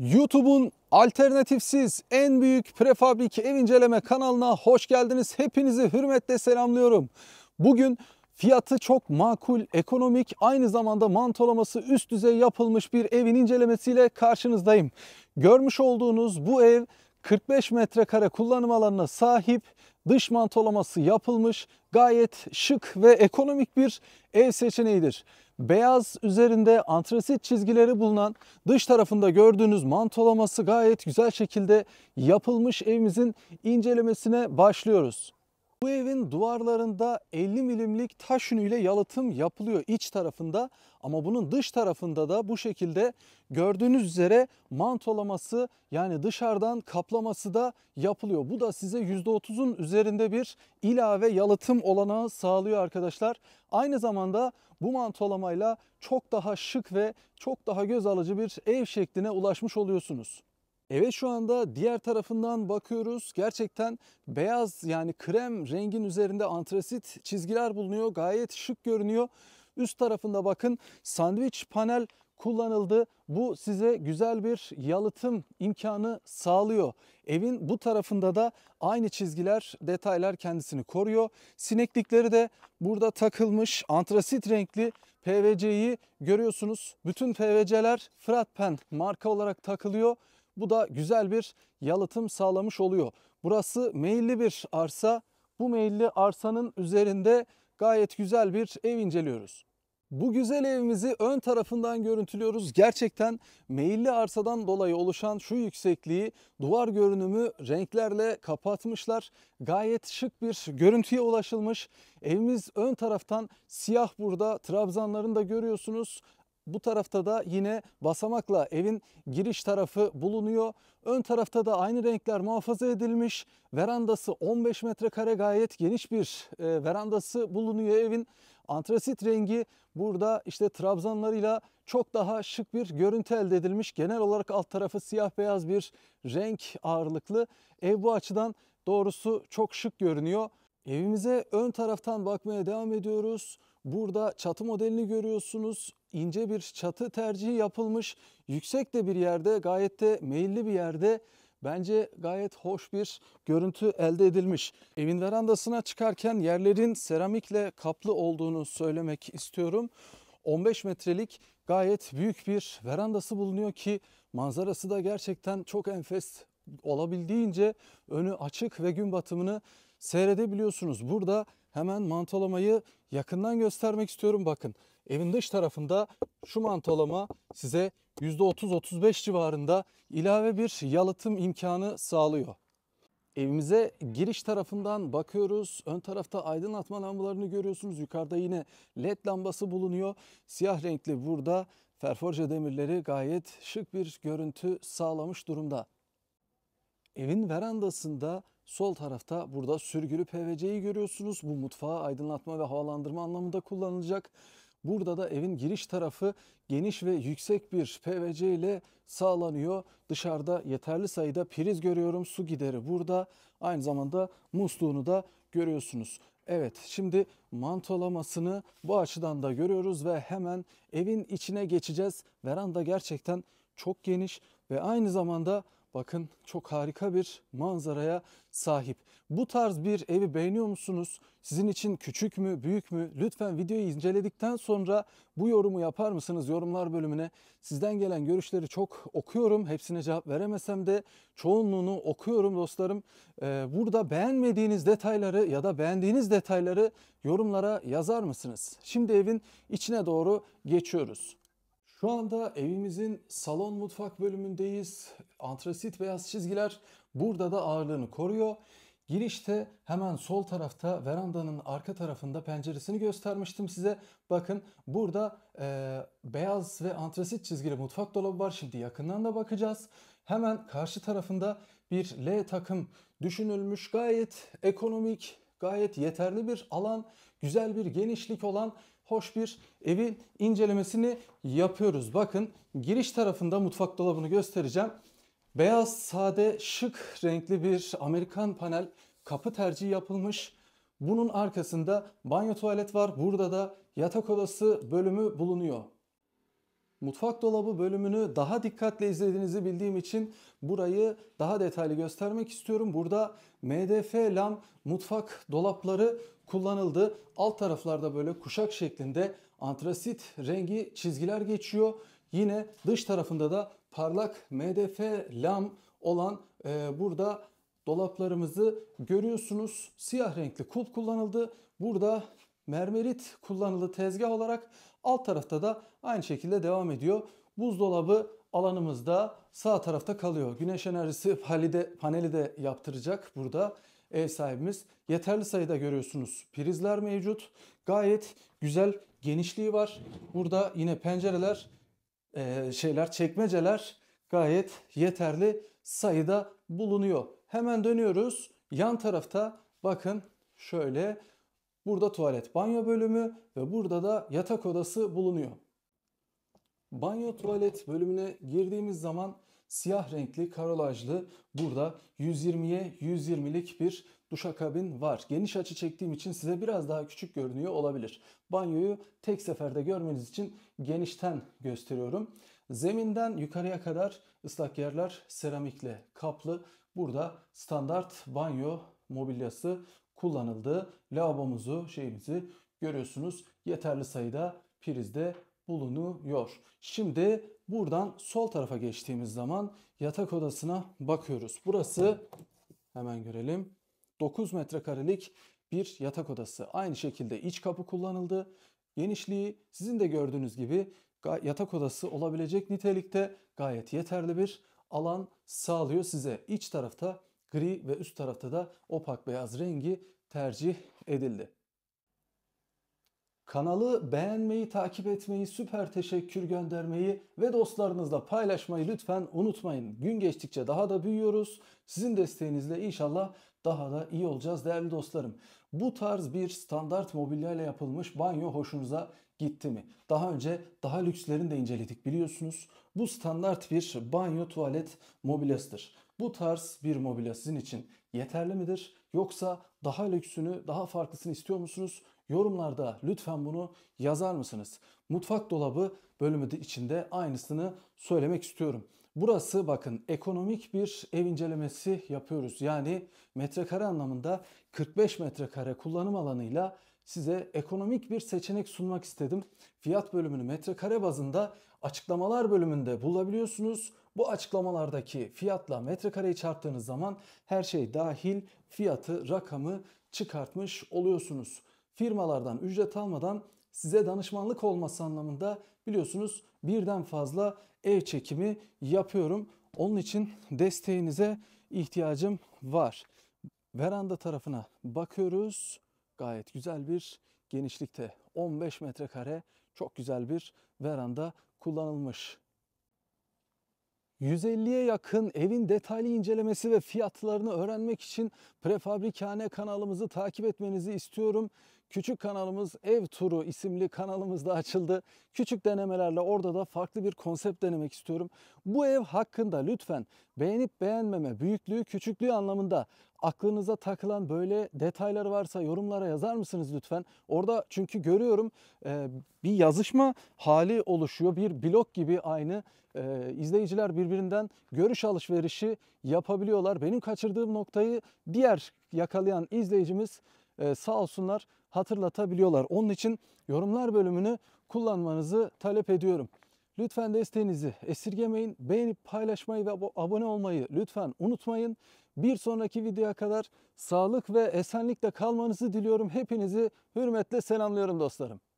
YouTube'un alternatifsiz en büyük prefabrik ev inceleme kanalına hoş geldiniz. Hepinizi hürmetle selamlıyorum. Bugün fiyatı çok makul, ekonomik, aynı zamanda mantolaması üst düzey yapılmış bir evin incelemesiyle karşınızdayım. Görmüş olduğunuz bu ev 45 metrekare kullanım alanına sahip, dış mantolaması yapılmış, gayet şık ve ekonomik bir ev seçeneğidir. Beyaz üzerinde antrasit çizgileri bulunan dış tarafında gördüğünüz mantolaması gayet güzel şekilde yapılmış evimizin incelemesine başlıyoruz. Bu evin duvarlarında 50 milimlik taş yünüyle yalıtım yapılıyor iç tarafında ama bunun dış tarafında da bu şekilde gördüğünüz üzere mantolaması yani dışarıdan kaplaması da yapılıyor. Bu da size %30'un üzerinde bir ilave yalıtım olanağı sağlıyor arkadaşlar. Aynı zamanda bu mantolamayla çok daha şık ve çok daha göz alıcı bir ev şekline ulaşmış oluyorsunuz. Eve şu anda diğer tarafından bakıyoruz. Gerçekten beyaz yani krem rengin üzerinde antrasit çizgiler bulunuyor. Gayet şık görünüyor. Üst tarafında bakın sandviç panel kullanıldı. Bu size güzel bir yalıtım imkanı sağlıyor. Evin bu tarafında da aynı çizgiler, detaylar kendisini koruyor. Sineklikleri de burada takılmış antrasit renkli PVC'yi görüyorsunuz. Bütün PVC'ler Fratpen marka olarak takılıyor. Bu da güzel bir yalıtım sağlamış oluyor. Burası meyilli bir arsa. Bu meyilli arsanın üzerinde gayet güzel bir ev inceliyoruz. Bu güzel evimizi ön tarafından görüntülüyoruz. Gerçekten meyilli arsadan dolayı oluşan şu yüksekliği duvar görünümü renklerle kapatmışlar. Gayet şık bir görüntüye ulaşılmış. Evimiz ön taraftan siyah burada. Trabzanlarını da görüyorsunuz. Bu tarafta da yine basamakla evin giriş tarafı bulunuyor. Ön tarafta da aynı renkler muhafaza edilmiş. Verandası 15 metrekare gayet geniş bir e, verandası bulunuyor evin. Antrasit rengi burada işte trabzanlarıyla çok daha şık bir görüntü elde edilmiş. Genel olarak alt tarafı siyah beyaz bir renk ağırlıklı. Ev bu açıdan doğrusu çok şık görünüyor. Evimize ön taraftan bakmaya devam ediyoruz. Burada çatı modelini görüyorsunuz ince bir çatı tercihi yapılmış. Yüksek de bir yerde, gayet de meyilli bir yerde bence gayet hoş bir görüntü elde edilmiş. Evin verandasına çıkarken yerlerin seramikle kaplı olduğunu söylemek istiyorum. 15 metrelik gayet büyük bir verandası bulunuyor ki manzarası da gerçekten çok enfes olabildiğince önü açık ve gün batımını seyredebiliyorsunuz. Burada Hemen mantolamayı yakından göstermek istiyorum. Bakın evin dış tarafında şu mantolama size %30-35 civarında ilave bir yalıtım imkanı sağlıyor. Evimize giriş tarafından bakıyoruz. Ön tarafta aydınlatma lambalarını görüyorsunuz. Yukarıda yine led lambası bulunuyor. Siyah renkli burada ferforje demirleri gayet şık bir görüntü sağlamış durumda. Evin verandasında Sol tarafta burada sürgülü PVC'yi görüyorsunuz. Bu mutfağı aydınlatma ve havalandırma anlamında kullanılacak. Burada da evin giriş tarafı geniş ve yüksek bir PVC ile sağlanıyor. Dışarıda yeterli sayıda priz görüyorum. Su gideri burada. Aynı zamanda musluğunu da görüyorsunuz. Evet şimdi mantolamasını bu açıdan da görüyoruz ve hemen evin içine geçeceğiz. Veranda gerçekten çok geniş ve aynı zamanda Bakın çok harika bir manzaraya sahip. Bu tarz bir evi beğeniyor musunuz? Sizin için küçük mü, büyük mü? Lütfen videoyu inceledikten sonra bu yorumu yapar mısınız yorumlar bölümüne? Sizden gelen görüşleri çok okuyorum. Hepsine cevap veremesem de çoğunluğunu okuyorum dostlarım. Ee, burada beğenmediğiniz detayları ya da beğendiğiniz detayları yorumlara yazar mısınız? Şimdi evin içine doğru geçiyoruz. Şu anda evimizin salon mutfak bölümündeyiz. Antrasit beyaz çizgiler burada da ağırlığını koruyor. Girişte hemen sol tarafta verandanın arka tarafında penceresini göstermiştim size. Bakın burada e, beyaz ve antrasit çizgili mutfak dolabı var. Şimdi yakından da bakacağız. Hemen karşı tarafında bir L takım düşünülmüş gayet ekonomik, gayet yeterli bir alan, güzel bir genişlik olan hoş bir evin incelemesini yapıyoruz. Bakın giriş tarafında mutfak dolabını göstereceğim. Beyaz, sade, şık renkli bir Amerikan panel kapı tercihi yapılmış. Bunun arkasında banyo tuvalet var. Burada da yatak odası bölümü bulunuyor. Mutfak dolabı bölümünü daha dikkatle izlediğinizi bildiğim için burayı daha detaylı göstermek istiyorum. Burada MDF lam mutfak dolapları kullanıldı. Alt taraflarda böyle kuşak şeklinde antrasit rengi çizgiler geçiyor. Yine dış tarafında da parlak MDF lam olan e, burada dolaplarımızı görüyorsunuz. Siyah renkli kulp kullanıldı. Burada mermerit kullanıldı tezgah olarak Alt tarafta da aynı şekilde devam ediyor. Buzdolabı alanımızda sağ tarafta kalıyor. Güneş enerjisi paneli de, paneli de yaptıracak burada ev sahibimiz. Yeterli sayıda görüyorsunuz prizler mevcut. Gayet güzel genişliği var. Burada yine pencereler, e, şeyler, çekmeceler gayet yeterli sayıda bulunuyor. Hemen dönüyoruz. Yan tarafta bakın şöyle Burada tuvalet banyo bölümü ve burada da yatak odası bulunuyor. Banyo tuvalet bölümüne girdiğimiz zaman siyah renkli karolajlı burada 120'ye 120'lik bir duşakabin var. Geniş açı çektiğim için size biraz daha küçük görünüyor olabilir. Banyoyu tek seferde görmeniz için genişten gösteriyorum. Zeminden yukarıya kadar ıslak yerler seramikle kaplı. Burada standart banyo mobilyası kullanıldığı lavabomuzu, şeyimizi görüyorsunuz. Yeterli sayıda prizde bulunuyor. Şimdi buradan sol tarafa geçtiğimiz zaman yatak odasına bakıyoruz. Burası hemen görelim. 9 metrekarelik bir yatak odası. Aynı şekilde iç kapı kullanıldı. Genişliği sizin de gördüğünüz gibi yatak odası olabilecek nitelikte gayet yeterli bir alan sağlıyor size. İç tarafta gri ve üst tarafta da opak beyaz rengi tercih edildi. Kanalı beğenmeyi, takip etmeyi, süper teşekkür göndermeyi ve dostlarınızla paylaşmayı lütfen unutmayın. Gün geçtikçe daha da büyüyoruz. Sizin desteğinizle inşallah daha da iyi olacağız değerli dostlarım. Bu tarz bir standart mobilyayla yapılmış banyo hoşunuza gitti mi? Daha önce daha lükslerini de inceledik biliyorsunuz. Bu standart bir banyo tuvalet mobilyasıdır. Bu tarz bir mobilya sizin için yeterli midir? Yoksa daha lüksünü, daha farklısını istiyor musunuz? Yorumlarda lütfen bunu yazar mısınız? Mutfak dolabı bölümü de içinde aynısını söylemek istiyorum. Burası bakın ekonomik bir ev incelemesi yapıyoruz. Yani metrekare anlamında 45 metrekare kullanım alanıyla size ekonomik bir seçenek sunmak istedim. Fiyat bölümünü metrekare bazında açıklamalar bölümünde bulabiliyorsunuz. Bu açıklamalardaki fiyatla metrekareyi çarptığınız zaman her şey dahil fiyatı, rakamı çıkartmış oluyorsunuz. Firmalardan ücret almadan size danışmanlık olması anlamında biliyorsunuz birden fazla ev çekimi yapıyorum. Onun için desteğinize ihtiyacım var. Veranda tarafına bakıyoruz gayet güzel bir genişlikte 15 metrekare çok güzel bir veranda kullanılmış. 150'ye yakın evin detaylı incelemesi ve fiyatlarını öğrenmek için Prefabrikane kanalımızı takip etmenizi istiyorum. Küçük kanalımız Ev Turu isimli kanalımızda açıldı. Küçük denemelerle orada da farklı bir konsept denemek istiyorum. Bu ev hakkında lütfen beğenip beğenmeme, büyüklüğü, küçüklüğü anlamında aklınıza takılan böyle detaylar varsa yorumlara yazar mısınız lütfen? Orada çünkü görüyorum e, bir yazışma hali oluşuyor. Bir blog gibi aynı e, izleyiciler birbirinden görüş alışverişi yapabiliyorlar. Benim kaçırdığım noktayı diğer yakalayan izleyicimiz e, sağ olsunlar hatırlatabiliyorlar. Onun için yorumlar bölümünü kullanmanızı talep ediyorum. Lütfen desteğinizi esirgemeyin. Beğenip paylaşmayı ve abone olmayı lütfen unutmayın. Bir sonraki videoya kadar sağlık ve esenlikle kalmanızı diliyorum. Hepinizi hürmetle selamlıyorum dostlarım.